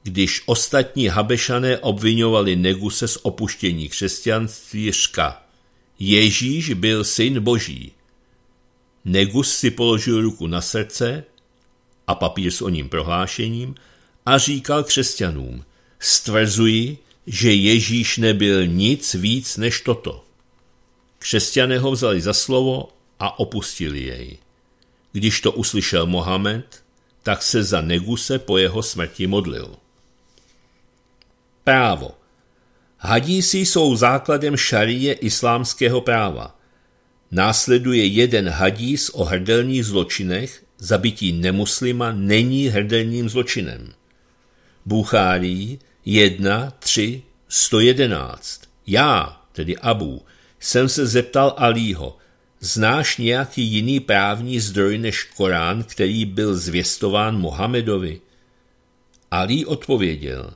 Když ostatní Habešané obvinovali Neguse z opuštění křesťanství, řka Ježíš byl syn boží. Negus si položil ruku na srdce a papír s oním prohlášením a říkal křesťanům, stvrzuji, že Ježíš nebyl nic víc než toto. Křesťané ho vzali za slovo a opustili jej. Když to uslyšel Mohamed, tak se za Neguse po jeho smrti modlil. Právo Hadísi jsou základem šarie islámského práva. Následuje jeden hadís o hrdelních zločinech, zabití nemuslima není hrdelním zločinem. Buchárý 1, 3, 111. Já, tedy Abu, jsem se zeptal Alího, Znáš nějaký jiný právní zdroj než Korán, který byl zvěstován Mohamedovi? Ali odpověděl,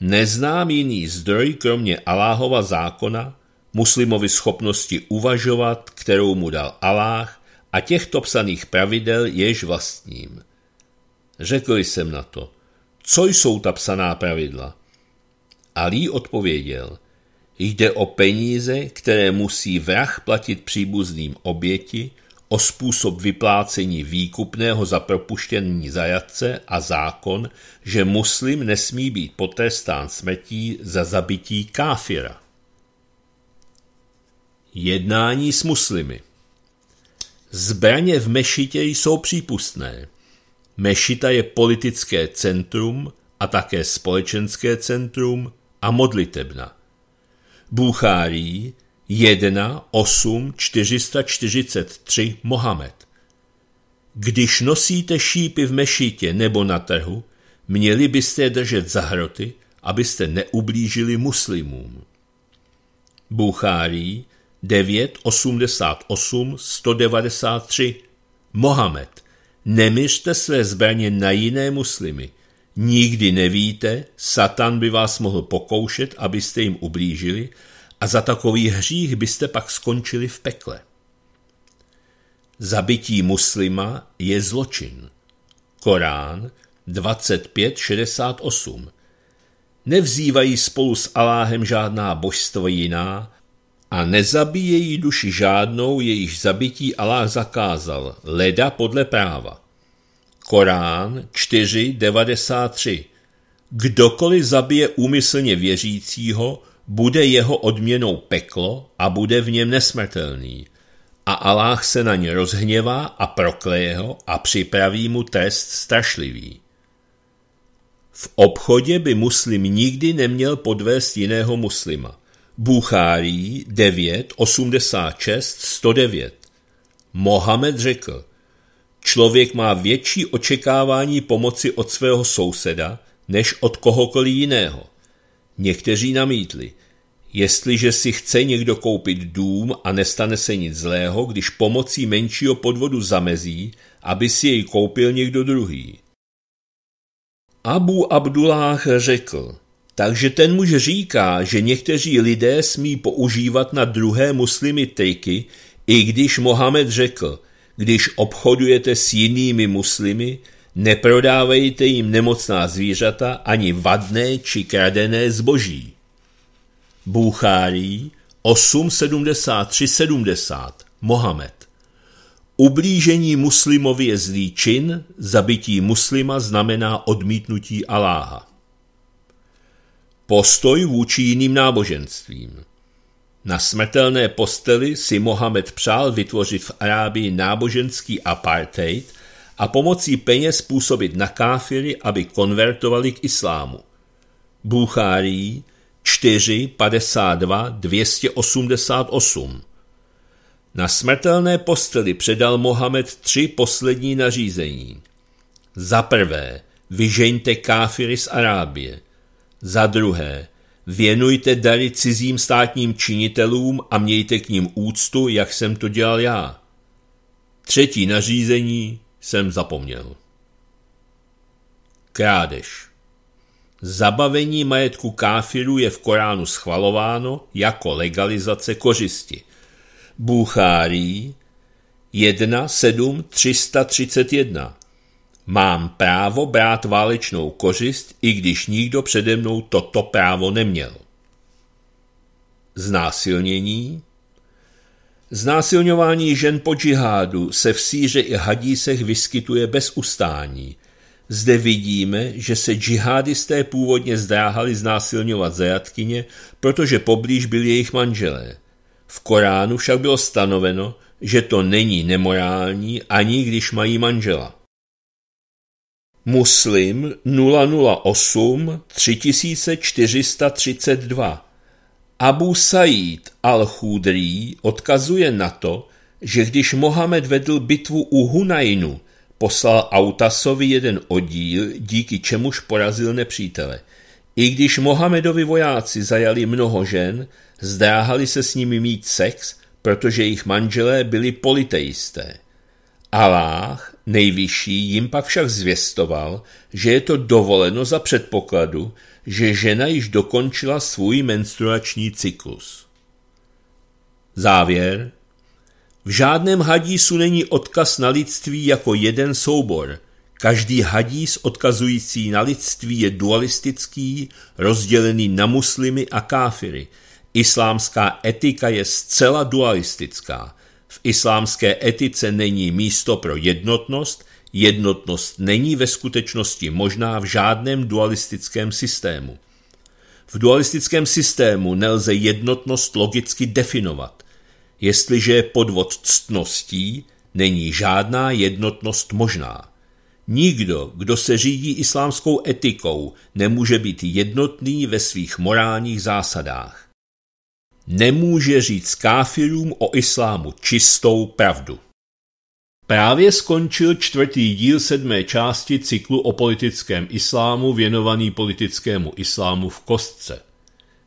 neznám jiný zdroj kromě Aláhova zákona, muslimovi schopnosti uvažovat, kterou mu dal Aláh a těchto psaných pravidel jež vlastním. Řekl jsem na to, co jsou ta psaná pravidla? Ali odpověděl, Jde o peníze, které musí vrah platit příbuzným oběti, o způsob vyplácení výkupného za propuštění zajatce a zákon, že muslim nesmí být potrestán smrtí za zabití káfira. Jednání s muslimy Zbraně v mešitě jsou přípustné. Mešita je politické centrum a také společenské centrum a modlitebna – Buchárij 1, 8, 443 Mohamed. Když nosíte šípy v mešitě nebo na trhu, měli byste je držet za hroty, abyste neublížili muslimům. Buchárij 9, 88, 193 Mohamed. Nemyřte své zbraně na jiné muslimy – Nikdy nevíte, Satan by vás mohl pokoušet, abyste jim ublížili a za takový hřích byste pak skončili v pekle. Zabití muslima je zločin. Korán 25.68 Nevzývají spolu s Aláhem žádná božstva jiná a nezabíjejí duši žádnou, jejíž zabití Aláh zakázal, leda podle práva. Korán 4.93. Kdokoliv zabije úmyslně věřícího, bude jeho odměnou peklo a bude v něm nesmrtelný. A Aláh se na ně rozhněvá a prokleje ho a připraví mu trest strašlivý. V obchodě by muslim nikdy neměl podvést jiného muslima. Buchárý 9.86.109 Mohamed řekl, Člověk má větší očekávání pomoci od svého souseda než od kohokoliv jiného. Někteří namítli, jestliže si chce někdo koupit dům a nestane se nic zlého, když pomocí menšího podvodu zamezí, aby si jej koupil někdo druhý. Abu Abdullah řekl, takže ten muž říká, že někteří lidé smí používat na druhé muslimy triky, i když Mohamed řekl – když obchodujete s jinými muslimy, neprodávejte jim nemocná zvířata ani vadné či kradené zboží. Bůchárý 8.73.70 Mohamed Ublížení muslimovi je zlý čin, zabití muslima znamená odmítnutí Aláha. Postoj vůči jiným náboženstvím na smetelné posteli si Mohamed přál vytvořit v Arábii náboženský apartheid a pomocí peněz působit na káfiry, aby konvertovali k islámu. Bůchárí 4, 52, 288 Na smrtelné posteli předal Mohamed tři poslední nařízení. Za prvé, vyžeňte káfiry z Arábie. Za druhé, Věnujte dary cizím státním činitelům a mějte k ním úctu, jak jsem to dělal já. Třetí nařízení jsem zapomněl. Krádež Zabavení majetku káfirů je v Koránu schvalováno jako legalizace kořisti. Bůchárý 1.7.331 Mám právo brát válečnou kořist, i když nikdo přede mnou toto právo neměl. Znásilnění Znásilňování žen po džihádu se v síře i Hadísech vyskytuje bez ustání. Zde vidíme, že se džihadisté původně zdráhali znásilňovat zajatkyně, protože poblíž byli jejich manželé. V Koránu však bylo stanoveno, že to není nemorální, ani když mají manžela. Muslim 008 3432 Abu Said al-Chudrý odkazuje na to, že když Mohamed vedl bitvu u Hunajnu, poslal Autasovi jeden oddíl, díky čemuž porazil nepřítele. I když Mohamedovi vojáci zajali mnoho žen, zdráhali se s nimi mít sex, protože jejich manželé byli politeisté. Aláh Nejvyšší jim pak však zvěstoval, že je to dovoleno za předpokladu, že žena již dokončila svůj menstruační cyklus. Závěr. V žádném hadísu není odkaz na lidství jako jeden soubor. Každý hadís odkazující na lidství je dualistický, rozdělený na muslimy a káfiry. Islámská etika je zcela dualistická – v islámské etice není místo pro jednotnost, jednotnost není ve skutečnosti možná v žádném dualistickém systému. V dualistickém systému nelze jednotnost logicky definovat. Jestliže je podvod ctností, není žádná jednotnost možná. Nikdo, kdo se řídí islámskou etikou, nemůže být jednotný ve svých morálních zásadách nemůže říct káfirům o islámu čistou pravdu. Právě skončil čtvrtý díl sedmé části cyklu o politickém islámu věnovaný politickému islámu v kostce.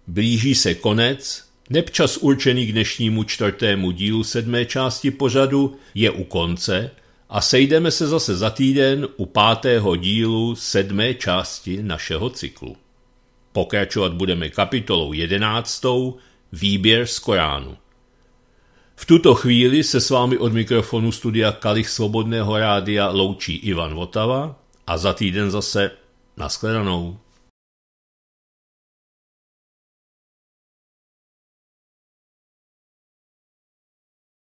Blíží se konec, nepčas určený k dnešnímu čtvrtému dílu sedmé části pořadu je u konce a sejdeme se zase za týden u pátého dílu sedmé části našeho cyklu. Pokračovat budeme kapitolou jedenáctou, Výběr z Koránu. V tuto chvíli se s vámi od mikrofonu studia Kalich Svobodného rádia loučí Ivan Votava a za týden zase nashledanou.